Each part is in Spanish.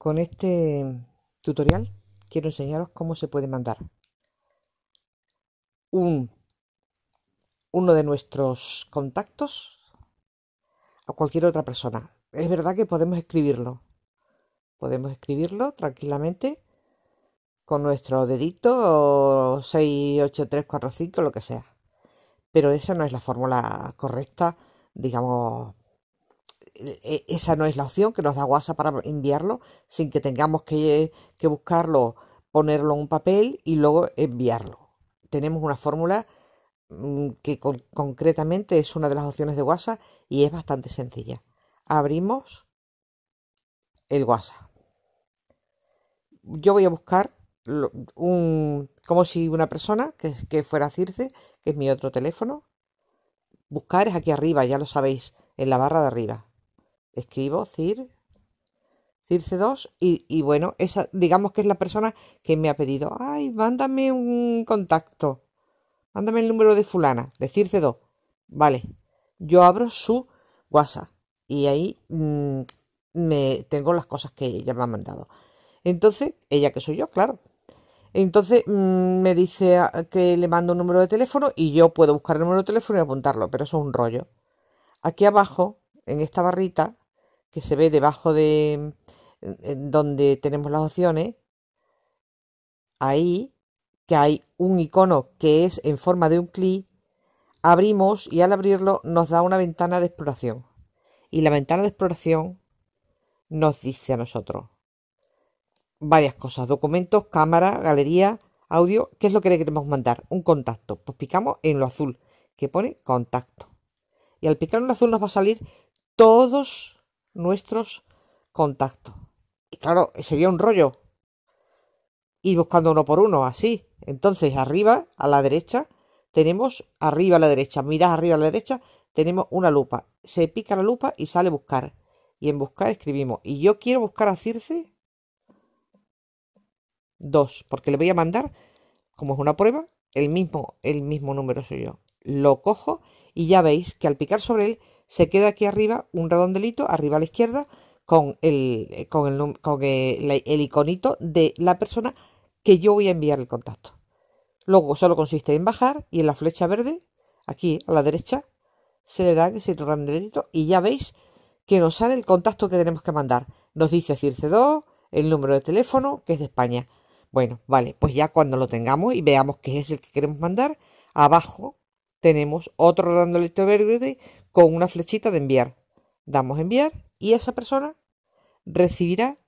Con este tutorial quiero enseñaros cómo se puede mandar un, uno de nuestros contactos a cualquier otra persona. Es verdad que podemos escribirlo. Podemos escribirlo tranquilamente con nuestro dedito o 6, 8, 3, 4, 5, lo que sea. Pero esa no es la fórmula correcta, digamos, e, esa no es la opción que nos da WhatsApp para enviarlo sin que tengamos que, buscarlo, ponerlo en un papel y luego enviarlo. Tenemos una fórmula mm, que concretamente es una de las opciones de WhatsApp y es bastante sencilla. Abrimos el WhatsApp. Yo voy a buscar un, como si una persona que, que fuera Circe, que es mi otro teléfono, buscar es aquí arriba, ya lo sabéis, en la barra de arriba escribo Cir, Circe2 y, bueno, esa digamos que es la persona que me ha pedido, ay, mándame un contacto, mándame el número de fulana, de Circe2. Vale, yo abro su WhatsApp y ahí mm, me tengo las cosas que ella me ha mandado. Entonces, ella que soy yo, claro. Entonces mm, me dice ah, que le mando un número de teléfono y yo puedo buscar el número de teléfono y apuntarlo, pero eso es un rollo. Aquí abajo, en esta barrita, que se ve debajo de donde tenemos las opciones, ahí, que hay un icono que es en forma de un clic, abrimos y al abrirlo nos da una ventana de exploración. Y la ventana de exploración nos dice a nosotros varias cosas, documentos, cámara, galería, audio, ¿qué es lo que le queremos mandar? Un contacto. Pues picamos en lo azul, que pone contacto. Y al picar en lo azul nos va a salir todos nuestros contactos. Y claro, sería un rollo. Y buscando uno por uno, así. Entonces, arriba, a la derecha, tenemos arriba a la derecha, mirad arriba a la derecha, tenemos una lupa. Se pica la lupa y sale buscar. Y en buscar escribimos. Y yo quiero buscar a Circe 2, porque le voy a mandar, como es una prueba, el mismo, el mismo número soy yo. Lo cojo y ya veis que al picar sobre él se queda aquí arriba un redondelito, arriba a la izquierda, con el, eh, con el, con iconito de la persona que yo voy a enviar el contacto. Luego solo consiste en bajar y en la flecha verde, aquí a la derecha, se le da ese redondelito y ya veis que nos sale el contacto que tenemos que mandar. Nos dice Circe 2, el número de teléfono, que es de España. Bueno, vale, pues ya cuando lo tengamos y veamos que es el que queremos mandar, abajo tenemos otro redondelito verde con una flechita de enviar. Damos enviar y esa persona recibirá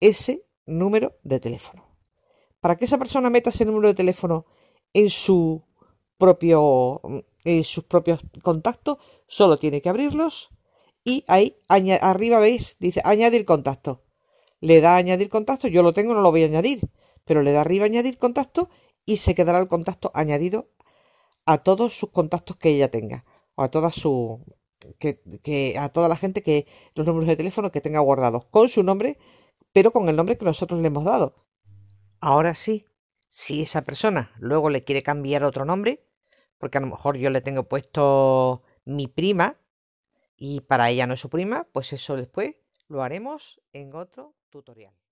ese número de teléfono. Para que esa persona meta ese número de teléfono en, su propio, en sus propios contactos, solo tiene que abrirlos y ahí arriba veis, dice añadir contacto. Le da añadir contacto, yo lo tengo, no lo voy a añadir, pero le da arriba añadir contacto y se quedará el contacto añadido a todos sus contactos que ella tenga a toda su que, que, a toda la gente que los números de teléfono que tenga guardados con su nombre, pero con el nombre que nosotros le hemos dado. Ahora sí, si esa persona luego le quiere cambiar otro nombre, porque a lo mejor yo le tengo puesto mi prima y para ella no es su prima, pues eso después lo haremos en otro tutorial.